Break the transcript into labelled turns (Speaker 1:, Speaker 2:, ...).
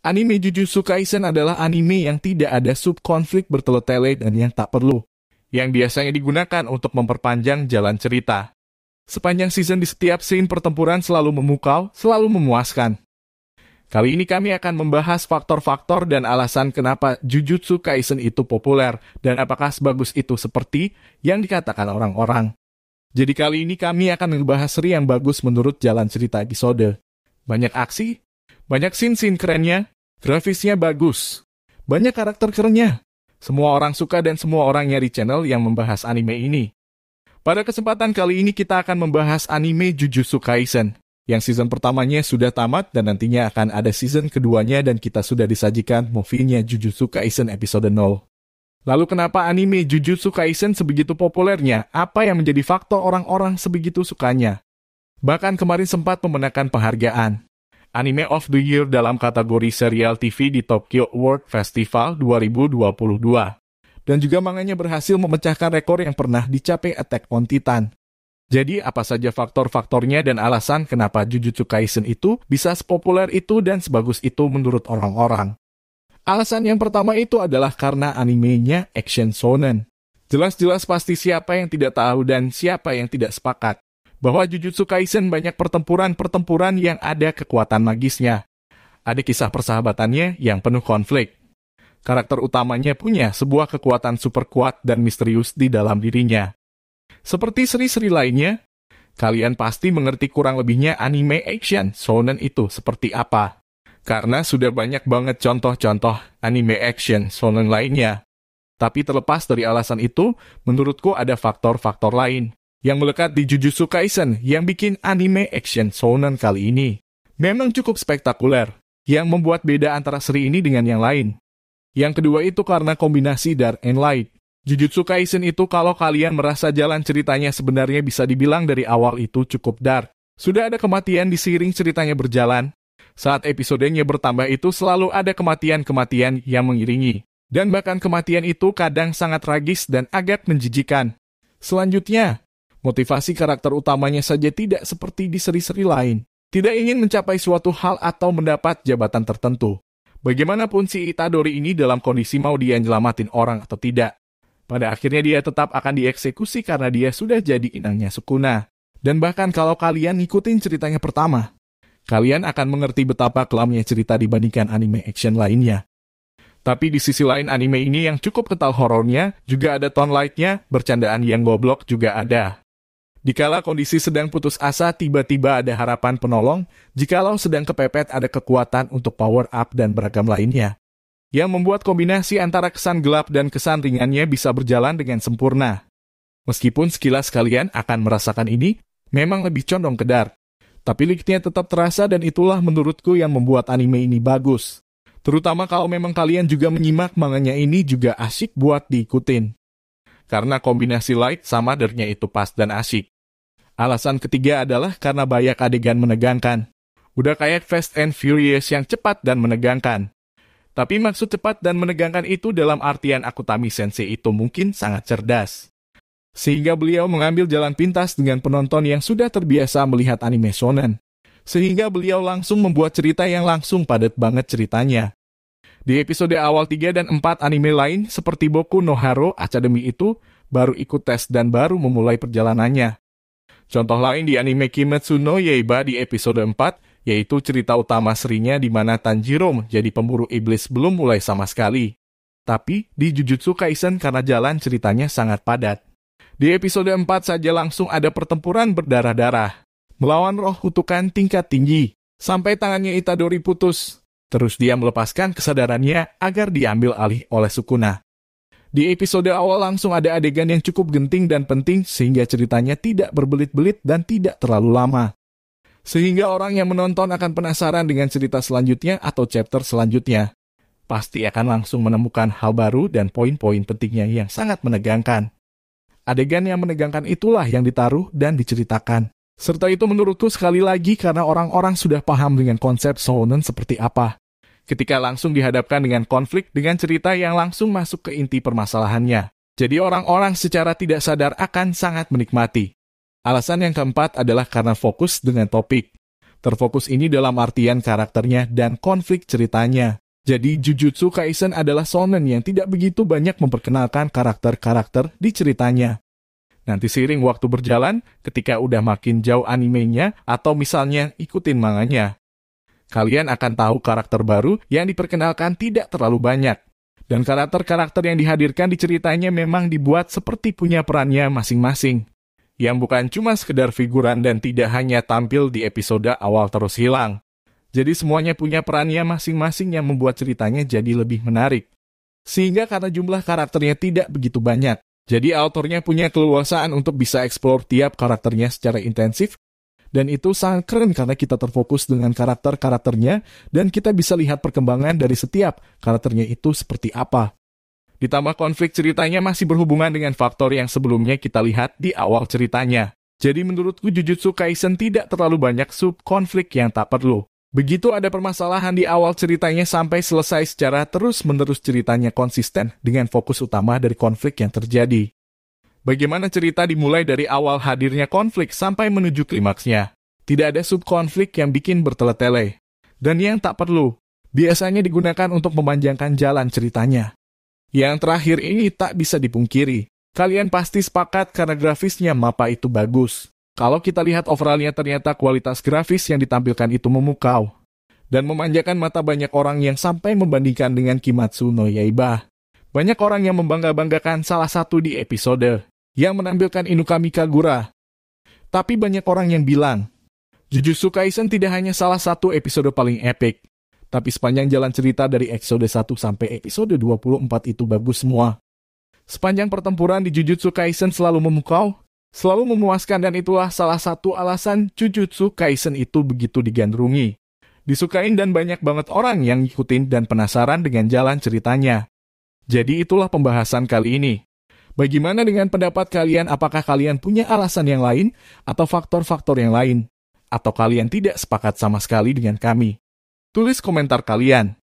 Speaker 1: Anime Jujutsu Kaisen adalah anime yang tidak ada subkonflik bertele-tele dan yang tak perlu, yang biasanya digunakan untuk memperpanjang jalan cerita. Sepanjang season di setiap scene pertempuran selalu memukau, selalu memuaskan. Kali ini kami akan membahas faktor-faktor dan alasan kenapa Jujutsu Kaisen itu populer dan apakah sebagus itu seperti yang dikatakan orang-orang. Jadi kali ini kami akan membahas seri yang bagus menurut jalan cerita episode. Banyak aksi, banyak scene-scene kerennya, grafisnya bagus. Banyak karakter kerennya. Semua orang suka dan semua orang nyari channel yang membahas anime ini. Pada kesempatan kali ini kita akan membahas anime Jujutsu Kaisen yang season pertamanya sudah tamat dan nantinya akan ada season keduanya dan kita sudah disajikan movie-nya Jujutsu Kaisen episode 0. Lalu kenapa anime Jujutsu Kaisen sebegitu populernya? Apa yang menjadi faktor orang-orang sebegitu sukanya? Bahkan kemarin sempat memenangkan penghargaan. Anime of the Year dalam kategori serial TV di Tokyo World Festival 2022. Dan juga manganya berhasil memecahkan rekor yang pernah dicapai Attack on Titan. Jadi apa saja faktor-faktornya dan alasan kenapa Jujutsu Kaisen itu bisa sepopuler itu dan sebagus itu menurut orang-orang? Alasan yang pertama itu adalah karena animenya action shonen. Jelas-jelas pasti siapa yang tidak tahu dan siapa yang tidak sepakat bahwa Jujutsu Kaisen banyak pertempuran-pertempuran yang ada kekuatan magisnya. Ada kisah persahabatannya yang penuh konflik. Karakter utamanya punya sebuah kekuatan super kuat dan misterius di dalam dirinya. Seperti seri-seri lainnya, kalian pasti mengerti kurang lebihnya anime action shonen itu seperti apa. Karena sudah banyak banget contoh-contoh anime action shonen lainnya. Tapi terlepas dari alasan itu, menurutku ada faktor-faktor lain yang melekat di Jujutsu Kaisen yang bikin anime action shonen kali ini. Memang cukup spektakuler, yang membuat beda antara seri ini dengan yang lain. Yang kedua itu karena kombinasi Dark and Light. Jujutsu Kaisen itu kalau kalian merasa jalan ceritanya sebenarnya bisa dibilang dari awal itu cukup dark. Sudah ada kematian di siring ceritanya berjalan. Saat episodenya bertambah itu selalu ada kematian-kematian yang mengiringi dan bahkan kematian itu kadang sangat tragis dan agak menjijikan. Selanjutnya, Motivasi karakter utamanya saja tidak seperti di seri-seri lain. Tidak ingin mencapai suatu hal atau mendapat jabatan tertentu. Bagaimanapun si Itadori ini dalam kondisi mau dia nyelamatin orang atau tidak. Pada akhirnya dia tetap akan dieksekusi karena dia sudah jadi inangnya Sukuna. Dan bahkan kalau kalian ngikutin ceritanya pertama, kalian akan mengerti betapa kelamnya cerita dibandingkan anime action lainnya. Tapi di sisi lain anime ini yang cukup kental horornya, juga ada tone lightnya, bercandaan yang goblok juga ada. Dikala kondisi sedang putus asa, tiba-tiba ada harapan penolong, jikalau sedang kepepet ada kekuatan untuk power up dan beragam lainnya. Yang membuat kombinasi antara kesan gelap dan kesan ringannya bisa berjalan dengan sempurna. Meskipun sekilas kalian akan merasakan ini, memang lebih condong ke dark. Tapi liknya tetap terasa dan itulah menurutku yang membuat anime ini bagus. Terutama kalau memang kalian juga menyimak manganya ini juga asik buat diikutin karena kombinasi light sama darknya itu pas dan asik. Alasan ketiga adalah karena banyak adegan menegangkan. Udah kayak Fast and Furious yang cepat dan menegangkan. Tapi maksud cepat dan menegangkan itu dalam artian Akutami Sensei itu mungkin sangat cerdas. Sehingga beliau mengambil jalan pintas dengan penonton yang sudah terbiasa melihat anime shonen. Sehingga beliau langsung membuat cerita yang langsung padat banget ceritanya. Di episode awal 3 dan 4 anime lain seperti Boku no Haro Academy itu baru ikut tes dan baru memulai perjalanannya. Contoh lain di anime Kimetsu no Yaiba di episode 4, yaitu cerita utama serinya di mana Tanjiro menjadi pemburu iblis belum mulai sama sekali. Tapi di Jujutsu Kaisen karena jalan ceritanya sangat padat. Di episode 4 saja langsung ada pertempuran berdarah-darah. Melawan roh kutukan tingkat tinggi, sampai tangannya Itadori putus. Terus dia melepaskan kesadarannya agar diambil alih oleh Sukuna. Di episode awal langsung ada adegan yang cukup genting dan penting sehingga ceritanya tidak berbelit-belit dan tidak terlalu lama. Sehingga orang yang menonton akan penasaran dengan cerita selanjutnya atau chapter selanjutnya. Pasti akan langsung menemukan hal baru dan poin-poin pentingnya yang sangat menegangkan. Adegan yang menegangkan itulah yang ditaruh dan diceritakan. Serta itu menurutku sekali lagi karena orang-orang sudah paham dengan konsep shonen seperti apa ketika langsung dihadapkan dengan konflik dengan cerita yang langsung masuk ke inti permasalahannya. Jadi orang-orang secara tidak sadar akan sangat menikmati. Alasan yang keempat adalah karena fokus dengan topik. Terfokus ini dalam artian karakternya dan konflik ceritanya. Jadi Jujutsu Kaisen adalah shonen yang tidak begitu banyak memperkenalkan karakter-karakter di ceritanya. Nanti seiring waktu berjalan, ketika udah makin jauh animenya atau misalnya ikutin manganya, Kalian akan tahu karakter baru yang diperkenalkan tidak terlalu banyak. Dan karakter-karakter yang dihadirkan di ceritanya memang dibuat seperti punya perannya masing-masing. Yang bukan cuma sekedar figuran dan tidak hanya tampil di episode awal terus hilang. Jadi semuanya punya perannya masing-masing yang membuat ceritanya jadi lebih menarik. Sehingga karena jumlah karakternya tidak begitu banyak, jadi autornya punya keluasaan untuk bisa eksplor tiap karakternya secara intensif dan itu sangat keren karena kita terfokus dengan karakter-karakternya dan kita bisa lihat perkembangan dari setiap karakternya itu seperti apa. Ditambah konflik ceritanya masih berhubungan dengan faktor yang sebelumnya kita lihat di awal ceritanya. Jadi menurutku Jujutsu Kaisen tidak terlalu banyak sub konflik yang tak perlu. Begitu ada permasalahan di awal ceritanya sampai selesai secara terus-menerus ceritanya konsisten dengan fokus utama dari konflik yang terjadi. Bagaimana cerita dimulai dari awal hadirnya konflik sampai menuju klimaksnya. Tidak ada subkonflik yang bikin bertele-tele. Dan yang tak perlu, biasanya digunakan untuk memanjangkan jalan ceritanya. Yang terakhir ini tak bisa dipungkiri. Kalian pasti sepakat karena grafisnya mapa itu bagus. Kalau kita lihat overallnya ternyata kualitas grafis yang ditampilkan itu memukau. Dan memanjakan mata banyak orang yang sampai membandingkan dengan Kimatsu no Yaiba. Banyak orang yang membangga-banggakan salah satu di episode, yang menampilkan Inukami Kagura. Tapi banyak orang yang bilang, Jujutsu Kaisen tidak hanya salah satu episode paling epic, tapi sepanjang jalan cerita dari episode 1 sampai episode 24 itu bagus semua. Sepanjang pertempuran di Jujutsu Kaisen selalu memukau, selalu memuaskan dan itulah salah satu alasan Jujutsu Kaisen itu begitu digandrungi. Disukain dan banyak banget orang yang ngikutin dan penasaran dengan jalan ceritanya. Jadi itulah pembahasan kali ini. Bagaimana dengan pendapat kalian? Apakah kalian punya alasan yang lain atau faktor-faktor yang lain? Atau kalian tidak sepakat sama sekali dengan kami? Tulis komentar kalian.